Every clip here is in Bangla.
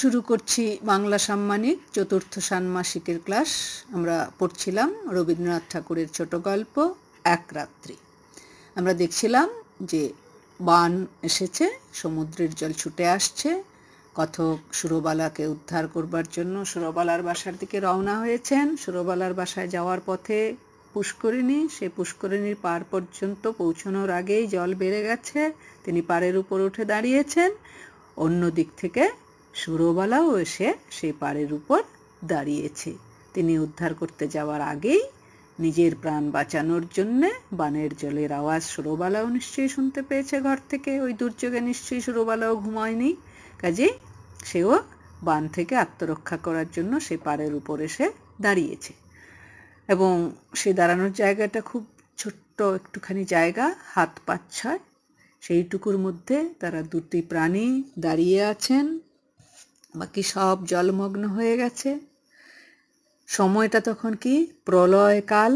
শুরু করছি বাংলা সাম্মানিক চতুর্থ ষান্মাসিকের ক্লাস আমরা পড়ছিলাম রবীন্দ্রনাথ ঠাকুরের ছোট গল্প এক রাত্রি আমরা দেখছিলাম যে বান এসেছে সমুদ্রের জল ছুটে আসছে কথক সুরবালাকে উদ্ধার করবার জন্য সুরবালার বাসার দিকে রওনা হয়েছেন সুরবালার বাসায় যাওয়ার পথে পুষ্করিণী সে পুষ্করিণীর পার পর্যন্ত পৌঁছানোর আগেই জল বেড়ে গেছে তিনি পাড়ের উপর উঠে দাঁড়িয়েছেন অন্য দিক থেকে সুরবালাও এসে সেই পাড়ের উপর দাঁড়িয়েছে তিনি উদ্ধার করতে যাওয়ার আগেই নিজের প্রাণ বাঁচানোর জন্যে বানের জলের আওয়াজ সুরবালাও নিশ্চয়ই শুনতে পেয়েছে ঘর থেকে ওই দুর্যোগে নিশ্চয়ই সুরবালাও ঘুমায়নি কাজে সেও বান থেকে আত্মরক্ষা করার জন্য সে পাড়ের উপর এসে দাঁড়িয়েছে এবং সে দাঁড়ানোর জায়গাটা খুব ছোট্ট একটুখানি জায়গা হাত পাচ্ছায় সেইটুকুর মধ্যে তারা দুটি প্রাণী দাঁড়িয়ে আছেন বাকি সব জলমগ্ন হয়ে গেছে সময়টা তখন কি প্রলয়কাল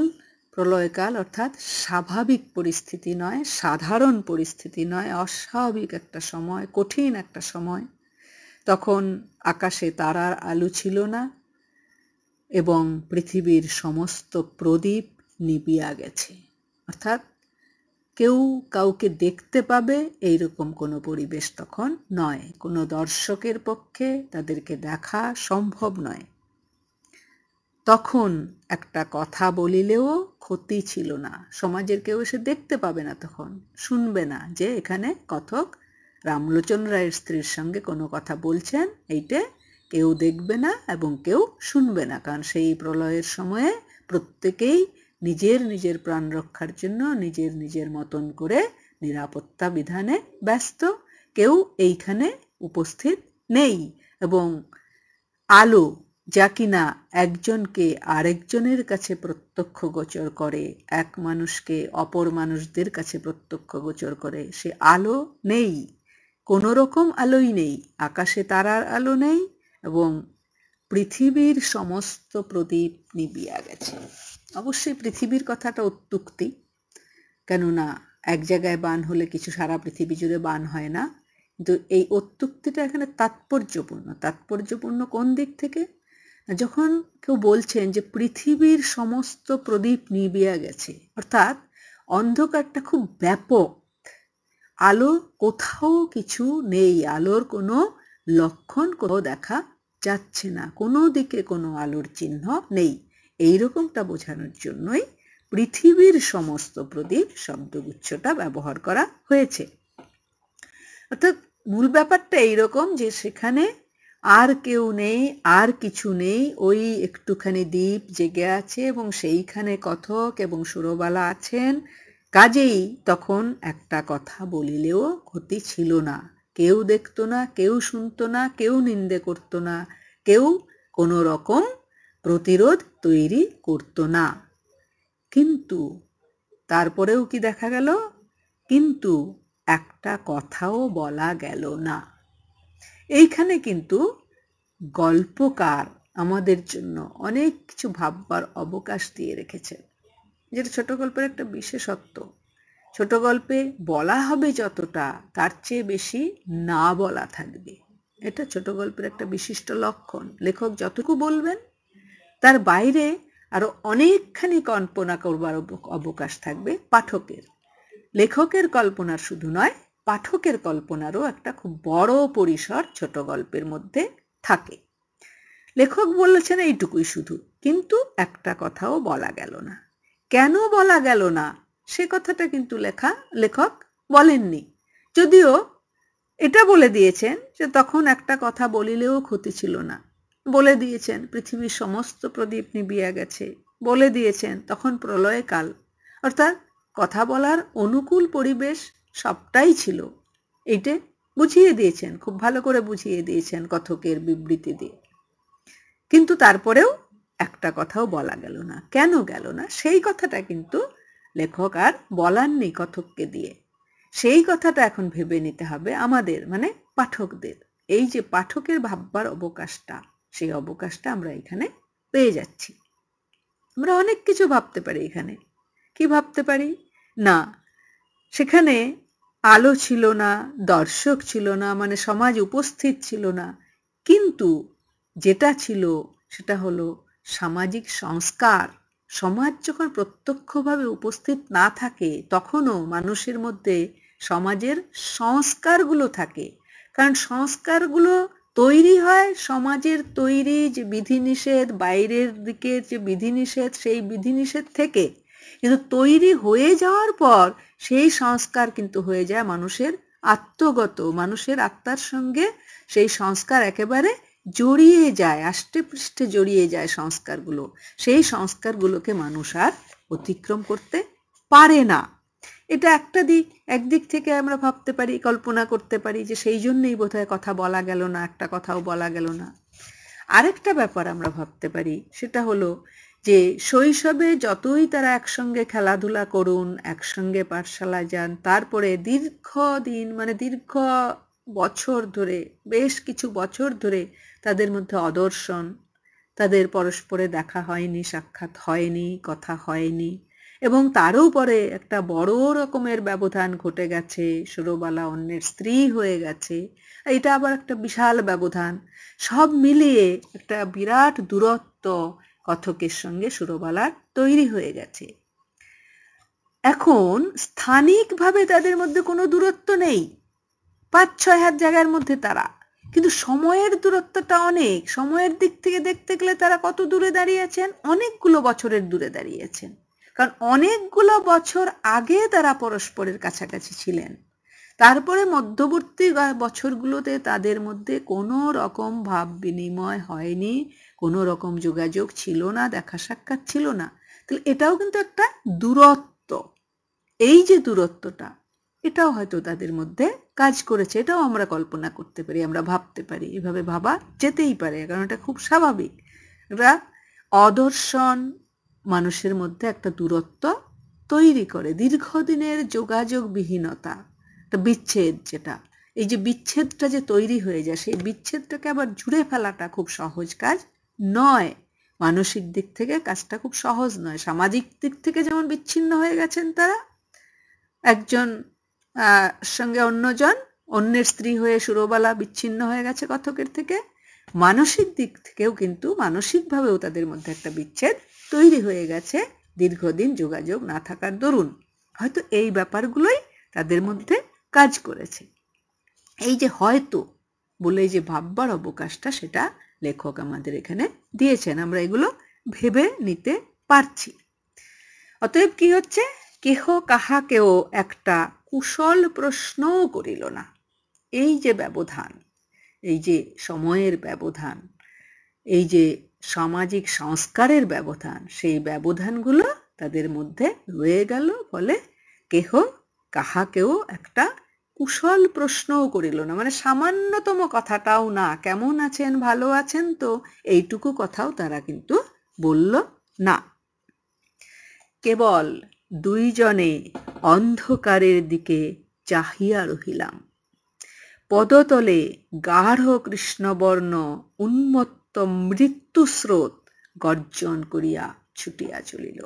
প্রলয়কাল অর্থাৎ স্বাভাবিক পরিস্থিতি নয় সাধারণ পরিস্থিতি নয় অস্বাভাবিক একটা সময় কঠিন একটা সময় তখন আকাশে তারার আলো ছিল না এবং পৃথিবীর সমস্ত প্রদীপ নিবিয়া গেছে অর্থাৎ কেউ কাউকে দেখতে পাবে এই রকম কোনো পরিবেশ তখন নয় কোনো দর্শকের পক্ষে তাদেরকে দেখা সম্ভব নয় তখন একটা কথা বলিলেও ক্ষতি ছিল না সমাজের কেউ এসে দেখতে পাবে না তখন শুনবে না যে এখানে কথক রামলোচন রায়ের স্ত্রীর সঙ্গে কোনো কথা বলছেন এইটে কেউ দেখবে না এবং কেউ শুনবে না কারণ সেই প্রলয়ের সময়ে প্রত্যেকেই নিজের নিজের প্রাণ রক্ষার জন্য নিজের নিজের মতন করে নিরাপত্তা বিধানে ব্যস্ত কেউ এইখানে উপস্থিত নেই এবং আলো যা কিনা একজনকে আরেকজনের কাছে প্রত্যক্ষ গোচর করে এক মানুষকে অপর মানুষদের কাছে প্রত্যক্ষ গোচর করে সে আলো নেই কোনো রকম আলোই নেই আকাশে তারার আলো নেই এবং পৃথিবীর সমস্ত প্রদীপ নিবিয়া গেছে অবশ্যই পৃথিবীর কথাটা অত্যুক্তি কেননা এক জায়গায় বান হলে কিছু সারা পৃথিবী জুড়ে বান হয় না কিন্তু এই অত্যুক্তিটা এখানে তাৎপর্যপূর্ণ তাৎপর্যপূর্ণ কোন দিক থেকে যখন কেউ বলছেন যে পৃথিবীর সমস্ত প্রদীপ নিবিয়া গেছে অর্থাৎ অন্ধকারটা খুব ব্যাপক আলো কোথাও কিছু নেই আলোর কোনো লক্ষণ কোথাও দেখা যাচ্ছে না কোনো দিকে কোনো আলোর চিহ্ন নেই এইরকমটা বোঝানোর জন্যই পৃথিবীর সমস্ত প্রদীপ শব্দগুচ্ছটা ব্যবহার করা হয়েছে অর্থাৎ মূল ব্যাপারটা এইরকম যে সেখানে আর কেউ নেই আর কিছু নেই ওই একটুখানি দ্বীপ জেগে আছে এবং সেইখানে কথক এবং সুরবালা আছেন কাজেই তখন একটা কথা বলিলেও ক্ষতি ছিল না কেউ দেখতো না কেউ শুনতো না কেউ নিন্দে করতো না কেউ কোনো রকম প্রতিরোধ তৈরি করত না কিন্তু তারপরেও কি দেখা গেল কিন্তু একটা কথাও বলা গেল না এইখানে কিন্তু গল্পকার আমাদের জন্য অনেক কিছু ভাববার অবকাশ দিয়ে রেখেছেন যেটা ছোট গল্পের একটা বিশেষত্ব ছোট গল্পে বলা হবে যতটা তার চেয়ে বেশি না বলা থাকবে এটা ছোট গল্পের একটা বিশিষ্ট লক্ষণ লেখক যতটুকু বলবেন তার বাইরে আরও অনেকখানি কল্পনা করবার অবকাশ থাকবে পাঠকের লেখকের কল্পনার শুধু নয় পাঠকের কল্পনারও একটা খুব বড় পরিসর ছোট গল্পের মধ্যে থাকে লেখক বলেছেন এইটুকুই শুধু কিন্তু একটা কথাও বলা গেল না কেন বলা গেল না সে কথাটা কিন্তু লেখা লেখক বলেননি যদিও এটা বলে দিয়েছেন যে তখন একটা কথা বলিলেও ক্ষতি ছিল না বলে দিয়েছেন পৃথিবীর সমস্ত প্রদীপ নিবিয়া গেছে বলে দিয়েছেন তখন প্রলয় কাল অর্থাৎ কথা বলার অনুকূল পরিবেশ সবটাই ছিল এইটে বুঝিয়ে দিয়েছেন খুব ভালো করে বুঝিয়ে দিয়েছেন কথকের বিবৃতি দিয়ে কিন্তু তারপরেও একটা কথাও বলা গেল না কেন গেল না সেই কথাটা কিন্তু লেখক আর বলাননি কথককে দিয়ে সেই কথাটা এখন ভেবে নিতে হবে আমাদের মানে পাঠকদের এই যে পাঠকের ভাববার অবকাশটা সেই অবকাশটা আমরা এখানে পেয়ে যাচ্ছি আমরা অনেক কিছু ভাবতে পারি এখানে কি ভাবতে পারি না সেখানে আলো ছিল না দর্শক ছিল না মানে সমাজ উপস্থিত ছিল না কিন্তু যেটা ছিল সেটা হলো সামাজিক সংস্কার সমাজ যখন প্রত্যক্ষভাবে উপস্থিত না থাকে তখনও মানুষের মধ্যে সমাজের সংস্কারগুলো থাকে কারণ সংস্কারগুলো তৈরি হয় সমাজের তৈরি যে বিধিনিষেধ বাইরের দিকে যে বিধিনিষেধ সেই বিধিনিষেধ থেকে কিন্তু তৈরি হয়ে যাওয়ার পর সেই সংস্কার কিন্তু হয়ে যায় মানুষের আত্মগত মানুষের আত্মার সঙ্গে সেই সংস্কার একেবারে জড়িয়ে যায় আষ্টে পৃষ্ঠে জড়িয়ে যায় সংস্কারগুলো সেই সংস্কারগুলোকে মানুষ আর অতিক্রম করতে পারে না এটা একটা দিক একদিক থেকে আমরা ভাবতে পারি কল্পনা করতে পারি যে সেই জন্যই বোধহয় কথা বলা গেল না একটা কথাও বলা গেল না আরেকটা ব্যাপার আমরা ভাবতে পারি সেটা হলো যে শৈশবে যতই তারা একসঙ্গে খেলাধুলা করুন একসঙ্গে পাঠশালায় যান তারপরে দীর্ঘদিন মানে দীর্ঘ বছর ধরে বেশ কিছু বছর ধরে তাদের মধ্যে অদর্শন তাদের পরস্পরে দেখা হয়নি সাক্ষাৎ হয়নি কথা হয়নি এবং তারও পরে একটা বড় রকমের ব্যবধান ঘটে গেছে সুরবালা অন্যের স্ত্রী হয়ে গেছে এটা আবার একটা বিশাল ব্যবধান সব মিলিয়ে একটা বিরাট দূরত্ব কথকের সঙ্গে সুরবালার তৈরি হয়ে গেছে এখন স্থানিকভাবে তাদের মধ্যে কোনো দূরত্ব নেই পাঁচ ছয় হাত জায়গার মধ্যে তারা কিন্তু সময়ের দূরত্বটা অনেক সময়ের দিক থেকে দেখতে গেলে তারা কত দূরে দাঁড়িয়েছেন অনেকগুলো বছরের দূরে দাঁড়িয়েছেন কারণ অনেকগুলো বছর আগে তারা পরস্পরের কাছাকাছি ছিলেন তারপরে মধ্যবর্তী বছরগুলোতে তাদের মধ্যে কোনো রকম ভাব বিনিময় হয়নি কোনো রকম যোগাযোগ ছিল না দেখা সাক্ষাৎ ছিল না তাহলে এটাও কিন্তু একটা দূরত্ব এই যে দূরত্বটা এটাও হয়তো তাদের মধ্যে কাজ করেছে এটাও আমরা কল্পনা করতে পারি আমরা ভাবতে পারি এভাবে ভাবা যেতেই পারে কারণ এটা খুব স্বাভাবিক আমরা অদর্শন মানুষের মধ্যে একটা দূরত্ব তৈরি করে দীর্ঘদিনের যোগাযোগবিহীনতা একটা বিচ্ছেদ যেটা এই যে বিচ্ছেদটা যে তৈরি হয়ে যায় সেই বিচ্ছেদটাকে আবার জুড়ে ফেলাটা খুব সহজ কাজ নয় মানসিক দিক থেকে কাজটা খুব সহজ নয় সামাজিক দিক থেকে যেমন বিচ্ছিন্ন হয়ে গেছেন তারা একজন সঙ্গে অন্যজন অন্যের স্ত্রী হয়ে সুরবালা বিচ্ছিন্ন হয়ে গেছে কথকের থেকে মানসিক দিক থেকেও কিন্তু মানসিকভাবেও তাদের মধ্যে একটা বিচ্ছেদ তৈরি হয়ে গেছে দীর্ঘদিন যোগাযোগ না থাকার দরুন হয়তো এই ব্যাপারগুলোই তাদের মধ্যে কাজ করেছে এই যে হয়তো বলে যে ভাববার অবকাশটা সেটা লেখক আমাদের এখানে দিয়েছেন আমরা এগুলো ভেবে নিতে পারছি অতএব কি হচ্ছে কেহ কাহাকেও একটা কুশল প্রশ্নও করিল না এই যে ব্যবধান এই যে সময়ের ব্যবধান এই যে সামাজিক সংস্কারের ব্যবধান সেই ব্যবধানগুলো তাদের মধ্যে রয়ে গেল ফলে কেহ কাহাকেও একটা কুশল প্রশ্নও করিল না মানে সামান্যতম কথাটাও না কেমন আছেন ভালো আছেন তো এইটুকু কথাও তারা কিন্তু বলল না কেবল দুইজনে অন্ধকারের দিকে চাহিয়া রহিলাম পদতলে গাঢ় কৃষ্ণবর্ণ উন্মত্ত মৃত্যুস্রোত গর্জন করিয়া ছুটিয়া চলিল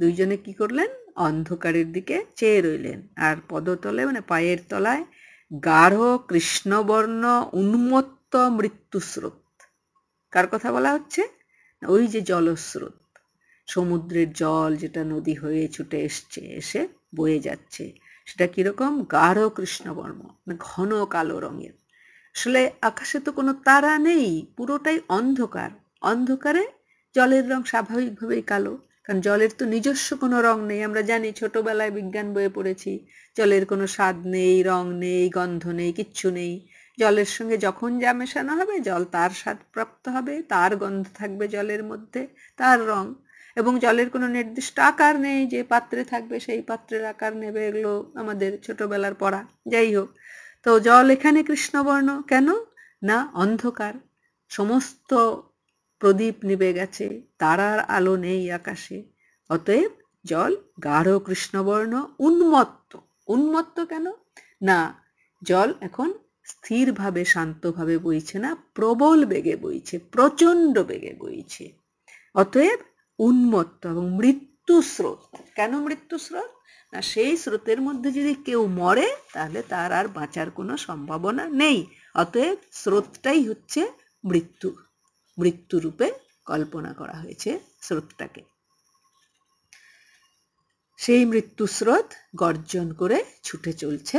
দুইজনে কি করলেন অন্ধকারের দিকে চেয়ে রইলেন আর পদতলে মানে পায়ের তলায় গাঢ় কৃষ্ণবর্ণ উন্মত্ত মৃত্যুস্রোত কার কথা বলা হচ্ছে ওই যে জলস্রোত সমুদ্রের জল যেটা নদী হয়ে ছুটে এসছে এসে বয়ে যাচ্ছে সেটা কিরকম গাঢ় কৃষ্ণবর্ণ মানে ঘন কালো রঙের আসলে আকাশে তো কোনো তারা নেই পুরোটাই অন্ধকার অন্ধকারে জলের রং স্বাভাবিকভাবেই কালো কারণ জলের তো নিজস্ব কোনো রং নেই আমরা জানি ছোটবেলায় বিজ্ঞান বইয়ে পড়েছি জলের কোনো স্বাদ নেই রং নেই গন্ধ নেই কিচ্ছু নেই জলের সঙ্গে যখন যা মেশানো হবে জল তার স্বাদ প্রাপ্ত হবে তার গন্ধ থাকবে জলের মধ্যে তার রং এবং জলের কোনো নির্দিষ্ট আকার নেই যে পাত্রে থাকবে সেই পাত্রের আকার নেবে এগুলো আমাদের ছোটবেলার পড়া যাই হোক তো জল এখানে কৃষ্ণবর্ণ কেন না অন্ধকার সমস্ত প্রদীপ নিবে গেছে তারার আলো নেই আকাশে অতএব জল গাঢ় কৃষ্ণবর্ণ উন্মত্ত উন্মত্ত কেন না জল এখন স্থিরভাবে শান্তভাবে বইছে না প্রবল বেগে বইছে প্রচণ্ড বেগে বইছে অতএব উন্মত্ত এবং মৃত্যু স্রোত কেন মৃত্যু স্রোত আর সেই স্রোতের মধ্যে যদি কেউ মরে তাহলে তার আর বাঁচার কোনো সম্ভাবনা নেই অতএব স্রোতটাই হচ্ছে মৃত্যু মৃত্যুরূপে কল্পনা করা হয়েছে স্রোতটাকে সেই মৃত্যুস্রোত গর্জন করে ছুটে চলছে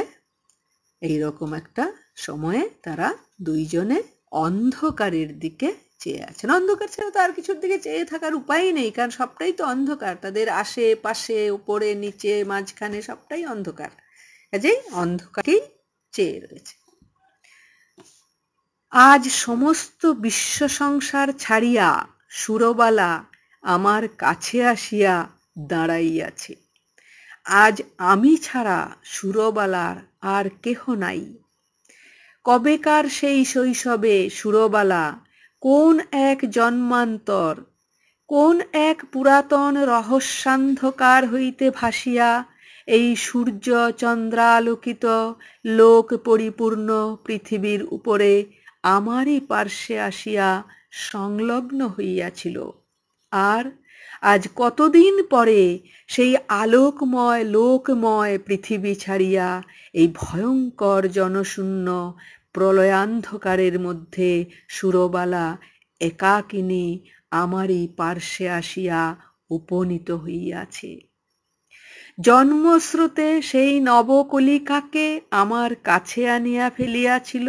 এই রকম একটা সময়ে তারা দুইজনে অন্ধকারের দিকে চেয়ে আছেন অন্ধকার ছাড়া তো আর কিছুর দিকে চেয়ে থাকার উপায় নেই কারণ সবটাই তো অন্ধকার তাদের আশেপাশে উপরে নিচে মাঝখানে সবটাই অন্ধকার কাজেই অন্ধকারকেই চেয়ে রয়েছে আজ সমস্ত বিশ্ব সংসার ছাড়িয়া সুরবালা আমার কাছে আসিয়া দাঁড়াইয়াছে আজ আমি ছাড়া সুরবালার আর কেহ নাই কবেকার সেই শৈশবে সুরবালা কোন এক জন্মান্তর কোন এক পুরাতন রহস্যান্ধকার হইতে ভাসিয়া এই সূর্য চন্দ্রালোকিত লোক পরিপূর্ণ পৃথিবীর উপরে আমারই পার্শ্বে আসিয়া সংলগ্ন হইয়াছিল আর আজ কতদিন পরে সেই আলোকময় লোকময় পৃথিবী ছাড়িয়া এই ভয়ঙ্কর জনশূন্য প্রলয়ান্ধকারের মধ্যে সুরবালা একাকিনী আমারই পার্শ্বে আসিয়া উপনীত হইয়াছে জন্মস্রোতে সেই নবকলিকাকে আমার কাছে আনিয়া ফেলিয়াছিল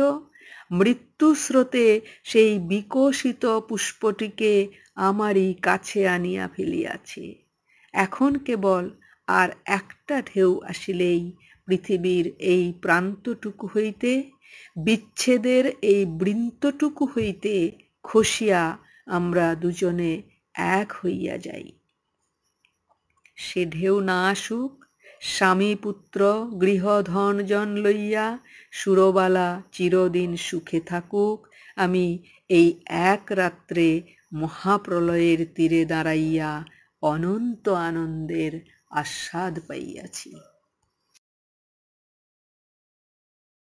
মৃত্যুস্রোতে সেই বিকশিত পুষ্পটিকে আমারই কাছে আনিয়া ফেলিয়াছে এখন কেবল আর একটা ঢেউ আসিলেই পৃথিবীর এই প্রান্তটুকু হইতে বিচ্ছেদের এই বৃন্তটুকু হইতে খসিয়া আমরা দুজনে এক হইয়া যাই সে ঢেউ না আসুক স্বামী পুত্র গৃহধনজন লইয়া সুরবালা চিরদিন সুখে থাকুক আমি এই এক রাত্রে মহাপ্রলয়ের তীরে দাঁড়াইয়া অনন্ত আনন্দের আস্বাদ পাইয়াছি